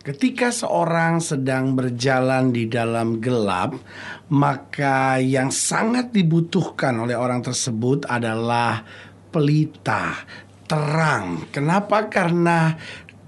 Ketika seorang sedang berjalan di dalam gelap, maka yang sangat dibutuhkan oleh orang tersebut adalah pelita terang. Kenapa? Karena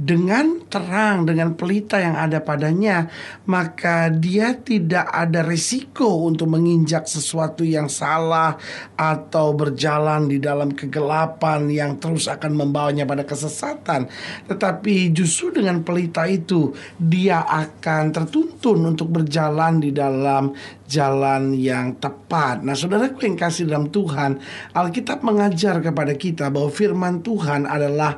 dengan terang, dengan pelita yang ada padanya, maka dia tidak ada risiko untuk menginjak sesuatu yang salah atau berjalan di dalam kegelapan yang terus akan membawanya pada kesesatan. Tetapi justru dengan pelita itu, dia akan tertuntun untuk berjalan di dalam jalan yang tepat. Nah, saudaraku yang kasih dalam Tuhan, Alkitab mengajar kepada kita bahwa firman Tuhan adalah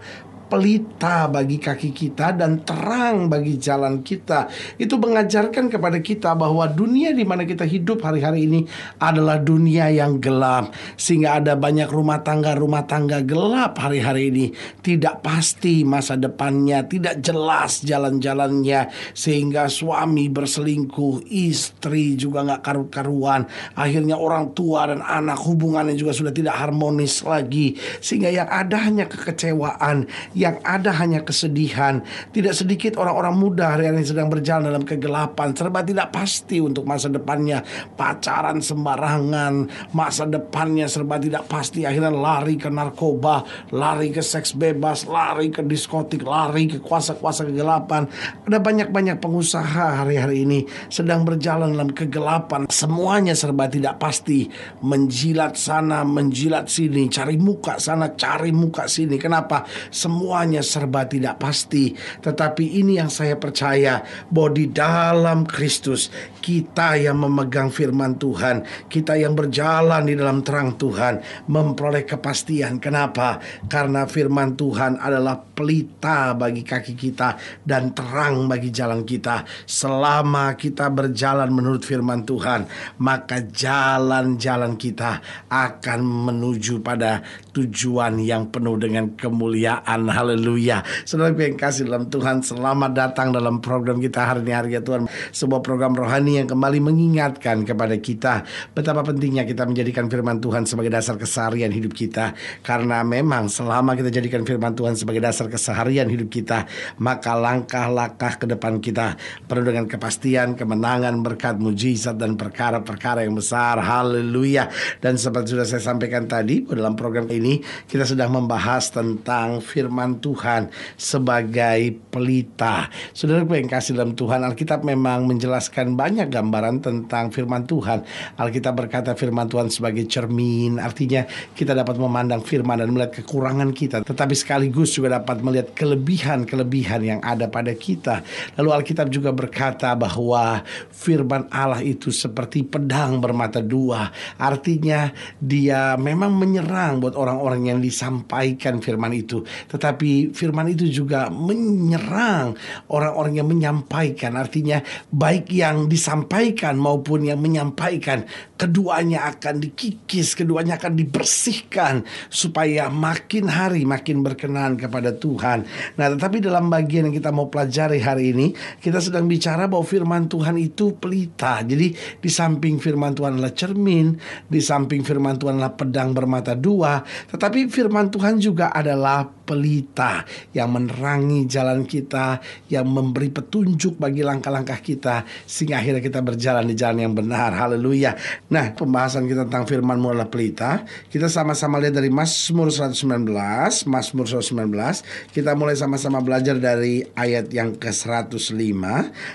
pelita bagi kaki kita dan terang bagi jalan kita. Itu mengajarkan kepada kita bahwa dunia di mana kita hidup hari-hari ini adalah dunia yang gelap sehingga ada banyak rumah tangga-rumah tangga gelap hari-hari ini, tidak pasti masa depannya, tidak jelas jalan-jalannya sehingga suami berselingkuh, istri juga nggak karu-karuan, akhirnya orang tua dan anak hubungannya juga sudah tidak harmonis lagi sehingga yang ada hanya kekecewaan yang ada hanya kesedihan. Tidak sedikit orang-orang muda hari ini sedang berjalan dalam kegelapan, serba tidak pasti untuk masa depannya. Pacaran sembarangan, masa depannya serba tidak pasti, akhirnya lari ke narkoba, lari ke seks bebas, lari ke diskotik, lari ke kuasa-kuasa kegelapan. Ada banyak-banyak pengusaha hari-hari ini sedang berjalan dalam kegelapan. Semuanya serba tidak pasti, menjilat sana, menjilat sini, cari muka sana, cari muka sini. Kenapa? Semua semuanya serba tidak pasti, tetapi ini yang saya percaya bahwa di dalam Kristus kita yang memegang firman Tuhan, kita yang berjalan di dalam terang Tuhan memperoleh kepastian. Kenapa? Karena firman Tuhan adalah pelita bagi kaki kita dan terang bagi jalan kita. Selama kita berjalan menurut firman Tuhan, maka jalan-jalan kita akan menuju pada tujuan yang penuh dengan kemuliaan Haleluya. Saudara yang kasih dalam Tuhan, selamat datang dalam program kita hari ini ya Tuhan. Sebuah program rohani yang kembali mengingatkan kepada kita betapa pentingnya kita menjadikan firman Tuhan sebagai dasar keseharian hidup kita. Karena memang selama kita jadikan firman Tuhan sebagai dasar keseharian hidup kita, maka langkah-langkah ke depan kita penuh dengan kepastian, kemenangan, berkat mujizat dan perkara-perkara yang besar. Haleluya. Dan seperti sudah saya sampaikan tadi dalam program ini kita sudah membahas tentang firman firman Tuhan sebagai pelita. Saudara yang kasih dalam Tuhan, Alkitab memang menjelaskan banyak gambaran tentang firman Tuhan. Alkitab berkata firman Tuhan sebagai cermin, artinya kita dapat memandang firman dan melihat kekurangan kita, tetapi sekaligus juga dapat melihat kelebihan-kelebihan yang ada pada kita. Lalu Alkitab juga berkata bahwa firman Allah itu seperti pedang bermata dua. Artinya dia memang menyerang buat orang-orang yang disampaikan firman itu. Tetapi tetapi firman itu juga menyerang orang-orang yang menyampaikan. Artinya baik yang disampaikan maupun yang menyampaikan. Keduanya akan dikikis, keduanya akan dibersihkan. Supaya makin hari makin berkenan kepada Tuhan. Nah tetapi dalam bagian yang kita mau pelajari hari ini. Kita sedang bicara bahwa firman Tuhan itu pelita. Jadi di samping firman Tuhan adalah cermin. Di samping firman Tuhan adalah pedang bermata dua. Tetapi firman Tuhan juga adalah pelita yang menerangi jalan kita, yang memberi petunjuk bagi langkah-langkah kita sehingga akhirnya kita berjalan di jalan yang benar. Haleluya. Nah, pembahasan kita tentang firman mulai pelita. Kita sama-sama lihat dari Mazmur 119, Mazmur 119. Kita mulai sama-sama belajar dari ayat yang ke-105,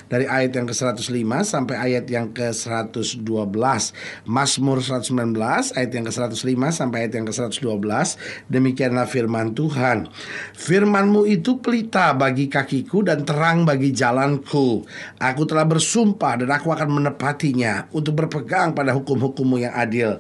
dari ayat yang ke-105 sampai ayat yang ke-112. Mazmur 119 ayat yang ke-105 sampai ayat yang ke-112. Demikianlah firman Tuhan Tuhan. Firmanmu itu pelita bagi kakiku dan terang bagi jalanku. Aku telah bersumpah dan aku akan menepatinya untuk berpegang pada hukum-hukummu yang adil.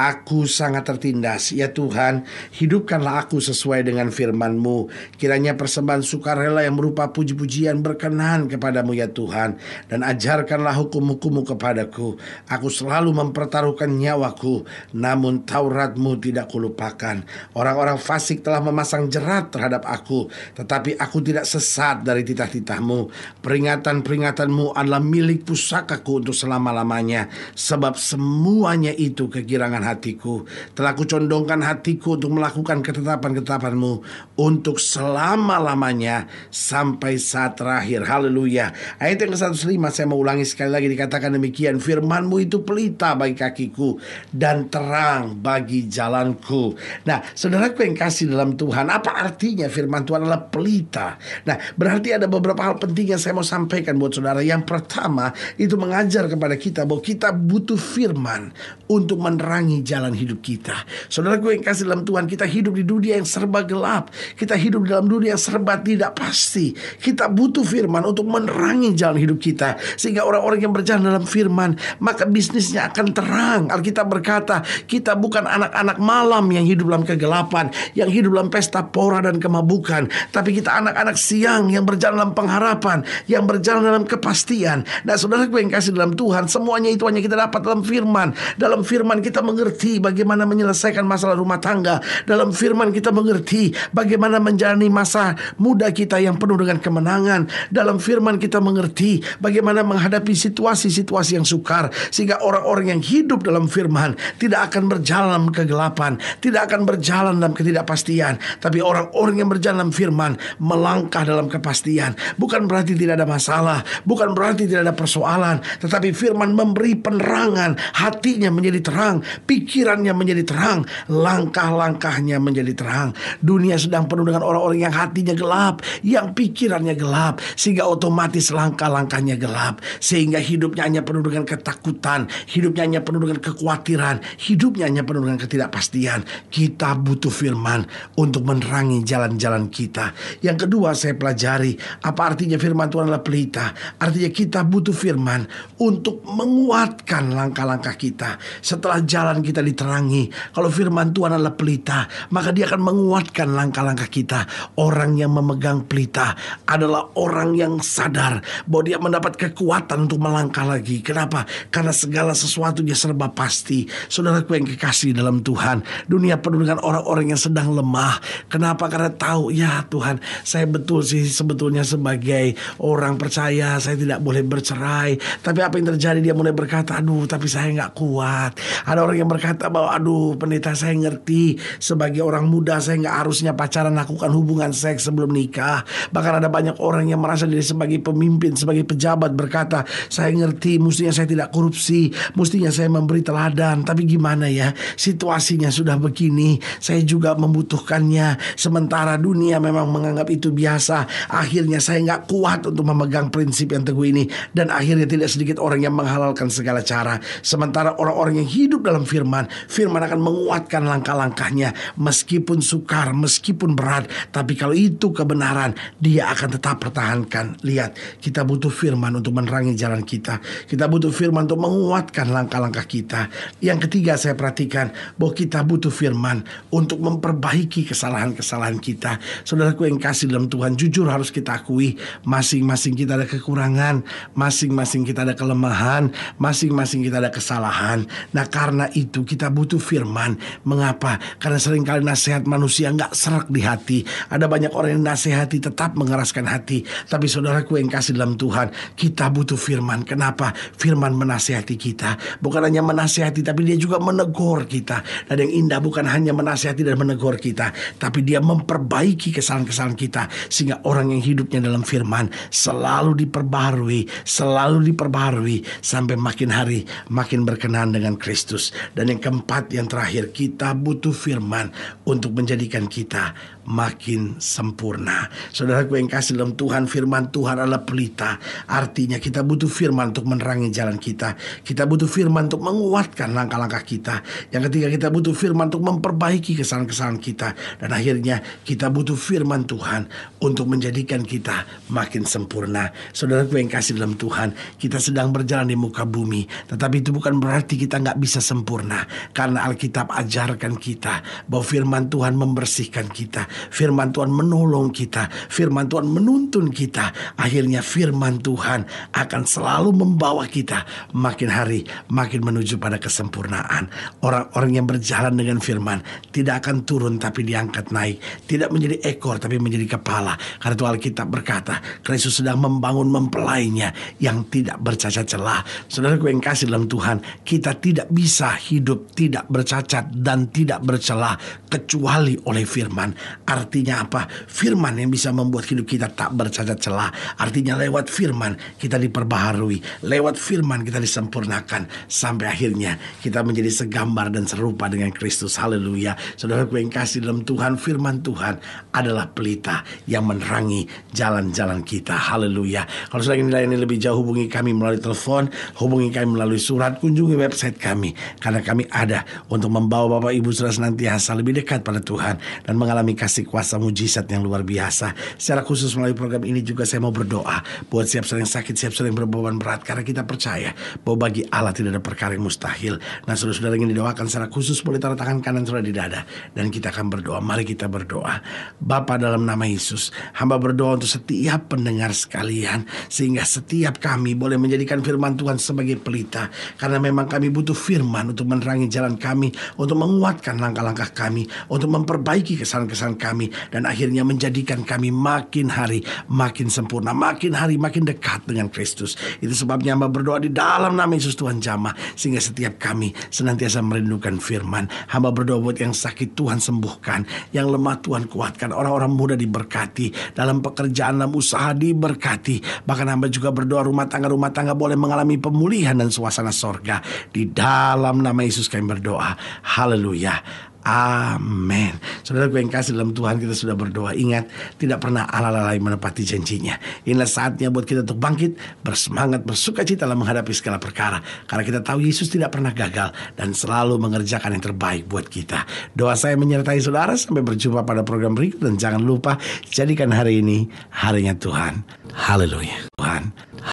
Aku sangat tertindas, ya Tuhan, hidupkanlah aku sesuai dengan firman-Mu. Kiranya persembahan sukarela yang berupa puji-pujian berkenan kepadamu, ya Tuhan, dan ajarkanlah hukum hukum kepadaku. Aku selalu mempertaruhkan nyawaku, namun Taurat-Mu tidak kulupakan. Orang-orang fasik telah memasang jerat terhadap aku, tetapi aku tidak sesat dari titah-titahmu. Peringatan-peringatanmu adalah milik pusakaku untuk selama-lamanya, sebab semuanya itu kegirangan hatiku. Telah kucondongkan hatiku untuk melakukan ketetapan-ketetapanmu untuk selama-lamanya sampai saat terakhir. Haleluya. Ayat yang ke-105 saya mau ulangi sekali lagi dikatakan demikian. Firmanmu itu pelita bagi kakiku dan terang bagi jalanku. Nah, saudaraku yang kasih dalam Tuhan, apa artinya firman Tuhan adalah pelita? Nah, berarti ada beberapa hal penting yang saya mau sampaikan buat saudara. Yang pertama, itu mengajar kepada kita bahwa kita butuh firman untuk menerangi menerangi jalan hidup kita. Saudaraku yang kasih dalam Tuhan, kita hidup di dunia yang serba gelap. Kita hidup dalam dunia yang serba tidak pasti. Kita butuh firman untuk menerangi jalan hidup kita. Sehingga orang-orang yang berjalan dalam firman, maka bisnisnya akan terang. Alkitab berkata, kita bukan anak-anak malam yang hidup dalam kegelapan, yang hidup dalam pesta pora dan kemabukan. Tapi kita anak-anak siang yang berjalan dalam pengharapan, yang berjalan dalam kepastian. Nah saudaraku yang kasih dalam Tuhan, semuanya itu hanya kita dapat dalam firman. Dalam firman kita meng mengerti bagaimana menyelesaikan masalah rumah tangga. Dalam firman kita mengerti bagaimana menjalani masa muda kita yang penuh dengan kemenangan. Dalam firman kita mengerti bagaimana menghadapi situasi-situasi yang sukar sehingga orang-orang yang hidup dalam firman tidak akan berjalan dalam kegelapan, tidak akan berjalan dalam ketidakpastian, tapi orang-orang yang berjalan dalam firman melangkah dalam kepastian. Bukan berarti tidak ada masalah, bukan berarti tidak ada persoalan, tetapi firman memberi penerangan, hatinya menjadi terang, pikirannya menjadi terang, langkah-langkahnya menjadi terang. Dunia sedang penuh dengan orang-orang yang hatinya gelap, yang pikirannya gelap, sehingga otomatis langkah-langkahnya gelap, sehingga hidupnya hanya penuh dengan ketakutan, hidupnya hanya penuh dengan kekhawatiran, hidupnya hanya penuh dengan ketidakpastian. Kita butuh firman untuk menerangi jalan-jalan kita. Yang kedua saya pelajari, apa artinya firman Tuhan adalah pelita? Artinya kita butuh firman untuk menguatkan langkah-langkah kita. Setelah jalan kita diterangi kalau firman Tuhan adalah pelita, maka dia akan menguatkan langkah-langkah kita. Orang yang memegang pelita adalah orang yang sadar bahwa dia mendapat kekuatan untuk melangkah lagi. Kenapa? Karena segala sesuatu dia serba pasti. Saudaraku yang kekasih dalam Tuhan, dunia penuh dengan orang-orang yang sedang lemah. Kenapa? Karena tahu ya Tuhan, saya betul sih sebetulnya sebagai orang percaya saya tidak boleh bercerai. Tapi apa yang terjadi dia mulai berkata, aduh tapi saya nggak kuat. Ada orang yang berkata bahwa aduh pendeta saya ngerti sebagai orang muda saya nggak harusnya pacaran lakukan hubungan seks sebelum nikah. Bahkan ada banyak orang yang merasa diri sebagai pemimpin, sebagai pejabat berkata saya ngerti mestinya saya tidak korupsi, mestinya saya memberi teladan. Tapi gimana ya situasinya sudah begini, saya juga membutuhkannya. Sementara dunia memang menganggap itu biasa. Akhirnya saya nggak kuat untuk memegang prinsip yang teguh ini dan akhirnya tidak sedikit orang yang menghalalkan segala cara. Sementara orang-orang yang hidup dalam firman. Firman akan menguatkan langkah-langkahnya meskipun sukar, meskipun berat. Tapi kalau itu kebenaran, dia akan tetap pertahankan. Lihat, kita butuh firman untuk menerangi jalan kita. Kita butuh firman untuk menguatkan langkah-langkah kita. Yang ketiga saya perhatikan bahwa kita butuh firman untuk memperbaiki kesalahan-kesalahan kita. Saudaraku yang kasih dalam Tuhan, jujur harus kita akui masing-masing kita ada kekurangan, masing-masing kita ada kelemahan, masing-masing kita ada kesalahan. Nah, karena itu itu kita butuh firman. Mengapa? Karena seringkali nasihat manusia nggak serak di hati. Ada banyak orang yang nasihati tetap mengeraskan hati. Tapi saudaraku yang kasih dalam Tuhan, kita butuh firman. Kenapa? Firman menasihati kita. Bukan hanya menasihati, tapi dia juga menegur kita. Dan yang indah bukan hanya menasihati dan menegur kita, tapi dia memperbaiki kesalahan-kesalahan kita. Sehingga orang yang hidupnya dalam firman selalu diperbarui selalu diperbarui sampai makin hari makin berkenan dengan Kristus. Dan yang keempat, yang terakhir, kita butuh firman untuk menjadikan kita makin sempurna. Saudaraku yang kasih dalam Tuhan, firman Tuhan adalah pelita. Artinya kita butuh firman untuk menerangi jalan kita. Kita butuh firman untuk menguatkan langkah-langkah kita. Yang ketiga kita butuh firman untuk memperbaiki kesalahan-kesalahan kita. Dan akhirnya kita butuh firman Tuhan untuk menjadikan kita makin sempurna. Saudaraku yang kasih dalam Tuhan, kita sedang berjalan di muka bumi. Tetapi itu bukan berarti kita nggak bisa sempurna. Karena Alkitab ajarkan kita bahwa firman Tuhan membersihkan kita Firman Tuhan menolong kita, firman Tuhan menuntun kita. Akhirnya firman Tuhan akan selalu membawa kita makin hari makin menuju pada kesempurnaan. Orang-orang yang berjalan dengan firman tidak akan turun tapi diangkat naik, tidak menjadi ekor tapi menjadi kepala. Karena Tuhan kita berkata, Kristus sedang membangun mempelainya yang tidak bercacat celah. saudara Saudaraku yang kasih dalam Tuhan, kita tidak bisa hidup tidak bercacat dan tidak bercelah kecuali oleh firman. Artinya apa? Firman yang bisa membuat hidup kita tak bercacat celah. Artinya lewat firman kita diperbaharui, lewat firman kita disempurnakan sampai akhirnya kita menjadi segambar dan serupa dengan Kristus. Haleluya. Saudara yang kasih dalam Tuhan, firman Tuhan adalah pelita yang menerangi jalan-jalan kita. Haleluya. Kalau sudah ingin dilayani lebih jauh hubungi kami melalui telepon, hubungi kami melalui surat, kunjungi website kami karena kami ada untuk membawa Bapak Ibu Saudara senantiasa lebih dekat pada Tuhan dan mengalami kasih kasih kuasa mujizat yang luar biasa. Secara khusus melalui program ini juga saya mau berdoa buat siap sering sakit, siap sering berbeban berat karena kita percaya bahwa bagi Allah tidak ada perkara yang mustahil. Nah, saudara-saudara ingin didoakan secara khusus boleh taruh tangan kanan saudara di dada dan kita akan berdoa. Mari kita berdoa. Bapa dalam nama Yesus, hamba berdoa untuk setiap pendengar sekalian sehingga setiap kami boleh menjadikan firman Tuhan sebagai pelita karena memang kami butuh firman untuk menerangi jalan kami, untuk menguatkan langkah-langkah kami, untuk memperbaiki kesan-kesan kami kami dan akhirnya menjadikan kami makin hari makin sempurna, makin hari makin dekat dengan Kristus. Itu sebabnya hamba berdoa di dalam nama Yesus Tuhan jamah sehingga setiap kami senantiasa merindukan firman. Hamba berdoa buat yang sakit Tuhan sembuhkan, yang lemah Tuhan kuatkan, orang-orang muda diberkati, dalam pekerjaan, dalam usaha diberkati. Bahkan hamba juga berdoa rumah tangga-rumah tangga boleh mengalami pemulihan dan suasana sorga. Di dalam nama Yesus kami berdoa. Haleluya. Amen. Saudara yang kasih dalam Tuhan kita sudah berdoa Ingat tidak pernah Allah lalai menepati janjinya Inilah saatnya buat kita untuk bangkit Bersemangat, bersuka cita dalam menghadapi segala perkara Karena kita tahu Yesus tidak pernah gagal Dan selalu mengerjakan yang terbaik buat kita Doa saya menyertai saudara Sampai berjumpa pada program berikut Dan jangan lupa jadikan hari ini harinya Tuhan Haleluya Tuhan